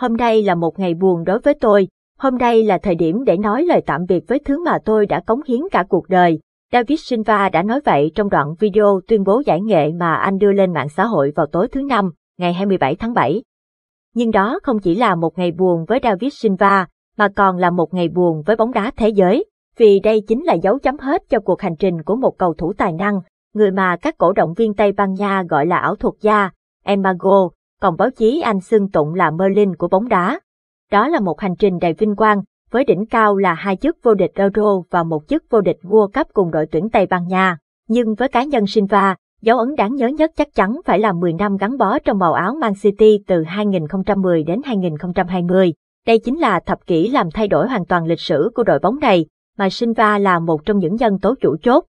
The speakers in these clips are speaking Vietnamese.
hôm nay là một ngày buồn đối với tôi, hôm nay là thời điểm để nói lời tạm biệt với thứ mà tôi đã cống hiến cả cuộc đời. David Silva đã nói vậy trong đoạn video tuyên bố giải nghệ mà anh đưa lên mạng xã hội vào tối thứ Năm, ngày 27 tháng 7. Nhưng đó không chỉ là một ngày buồn với David Silva, mà còn là một ngày buồn với bóng đá thế giới, vì đây chính là dấu chấm hết cho cuộc hành trình của một cầu thủ tài năng, người mà các cổ động viên Tây Ban Nha gọi là ảo thuật gia, Emmago, còn báo chí Anh xưng tụng là Merlin của bóng đá. Đó là một hành trình đầy vinh quang, với đỉnh cao là hai chức vô địch Euro và một chức vô địch World Cup cùng đội tuyển Tây Ban Nha. Nhưng với cá nhân Silva, dấu ấn đáng nhớ nhất chắc chắn phải là 10 năm gắn bó trong màu áo Man City từ 2010 đến 2020. Đây chính là thập kỷ làm thay đổi hoàn toàn lịch sử của đội bóng này, mà Silva là một trong những nhân tố chủ chốt.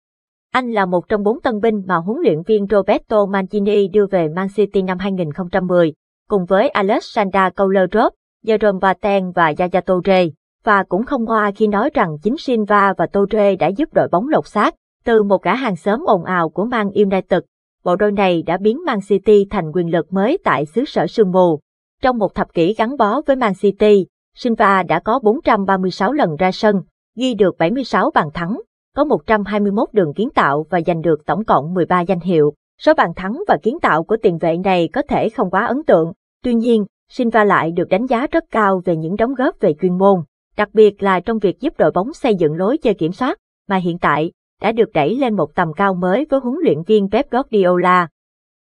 Anh là một trong bốn tân binh mà huấn luyện viên Roberto Mancini đưa về Man City năm 2010, cùng với Alexander Kolarov, Jerome Boateng và Yaya Toure, và cũng không hoa khi nói rằng chính Silva và Toure đã giúp đội bóng lột xác từ một gã hàng xóm ồn ào của Man United. Bộ đôi này đã biến Man City thành quyền lực mới tại xứ sở sương mù. Trong một thập kỷ gắn bó với Man City, Silva đã có 436 lần ra sân, ghi được 76 bàn thắng, có 121 đường kiến tạo và giành được tổng cộng 13 danh hiệu. Số bàn thắng và kiến tạo của tiền vệ này có thể không quá ấn tượng, tuy nhiên, Silva lại được đánh giá rất cao về những đóng góp về chuyên môn, đặc biệt là trong việc giúp đội bóng xây dựng lối chơi kiểm soát, mà hiện tại đã được đẩy lên một tầm cao mới với huấn luyện viên Pep Guardiola.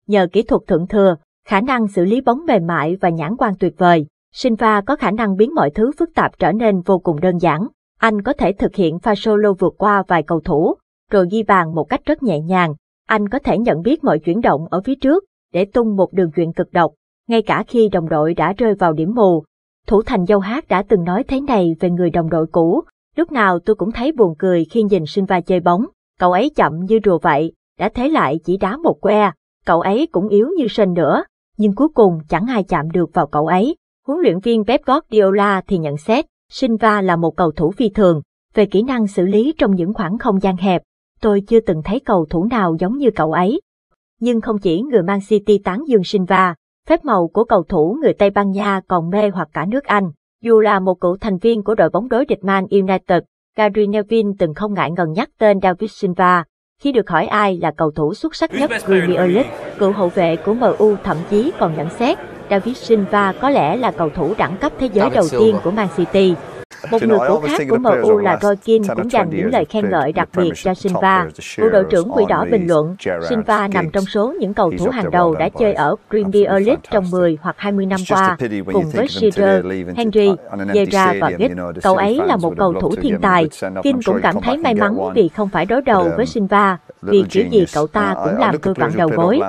Nhờ kỹ thuật thượng thừa, khả năng xử lý bóng mềm mại và nhãn quan tuyệt vời, Silva có khả năng biến mọi thứ phức tạp trở nên vô cùng đơn giản. Anh có thể thực hiện pha solo vượt qua vài cầu thủ, rồi ghi bàn một cách rất nhẹ nhàng. Anh có thể nhận biết mọi chuyển động ở phía trước để tung một đường chuyện cực độc, ngay cả khi đồng đội đã rơi vào điểm mù. Thủ thành dâu hát đã từng nói thế này về người đồng đội cũ, lúc nào tôi cũng thấy buồn cười khi nhìn Silva chơi bóng, cậu ấy chậm như rùa vậy, đã thế lại chỉ đá một que, cậu ấy cũng yếu như sên nữa, nhưng cuối cùng chẳng ai chạm được vào cậu ấy. Huấn luyện viên Pep Guardiola thì nhận xét, Silva là một cầu thủ phi thường, về kỹ năng xử lý trong những khoảng không gian hẹp, tôi chưa từng thấy cầu thủ nào giống như cậu ấy. Nhưng không chỉ người Man City tán dương Silva, phép màu của cầu thủ người Tây Ban Nha còn mê hoặc cả nước Anh. Dù là một cựu thành viên của đội bóng đối địch Man United, Gary Neville từng không ngại ngần nhắc tên David Silva. Khi được hỏi ai là cầu thủ xuất sắc nhất Premier League, cựu hậu vệ của MU thậm chí còn nhận xét David Silva có lẽ là cầu thủ đẳng cấp thế giới đầu tiên của Man City. Một người cổ khác của MU là Roy Keane cũng dành những lời khen ngợi đặc biệt cho Silva. Cựu đội trưởng Quỷ Đỏ bình luận, Silva nằm trong số những cầu thủ hàng đầu đã chơi ở Premier League trong 10 hoặc 20 năm qua, cùng với Shearer, Henry, Vieira và Giggs. Cậu ấy là một cầu thủ thiên tài. Keane cũng cảm thấy may mắn vì không phải đối đầu với um, Silva, vì kiểu gì cậu ta uh, cũng uh, làm cơ vặn đầu gối.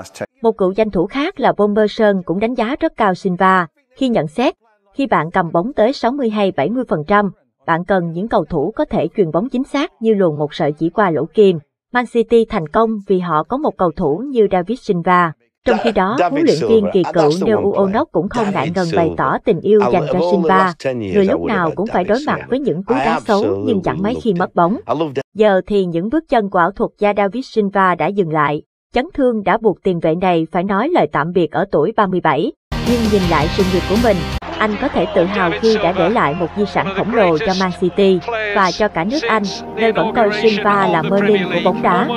Một cựu danh thủ khác là Bomber Sơn cũng đánh giá rất cao Silva khi nhận xét, khi bạn cầm bóng tới 60 hay 70%, bạn cần những cầu thủ có thể truyền bóng chính xác như luồn một sợi chỉ qua lỗ kim. Man City thành công vì họ có một cầu thủ như David Silva. Trong khi đó, huấn luyện viên kỳ cựu Neil Onok cũng không ngại ngần bày tỏ tình yêu dành cho Silva, người lúc nào cũng phải đối mặt với những cú đá xấu nhưng chẳng mấy khi mất bóng. Giờ thì những bước chân của ảo thuật gia David Silva đã dừng lại, chấn thương đã buộc tiền vệ này phải nói lời tạm biệt ở tuổi 37. Nhưng nhìn lại sự nghiệp của mình, anh có thể tự hào khi đã để lại một di sản khổng lồ cho Man City và cho cả nước Anh, nơi vẫn coi Silva là mơ linh của bóng đá.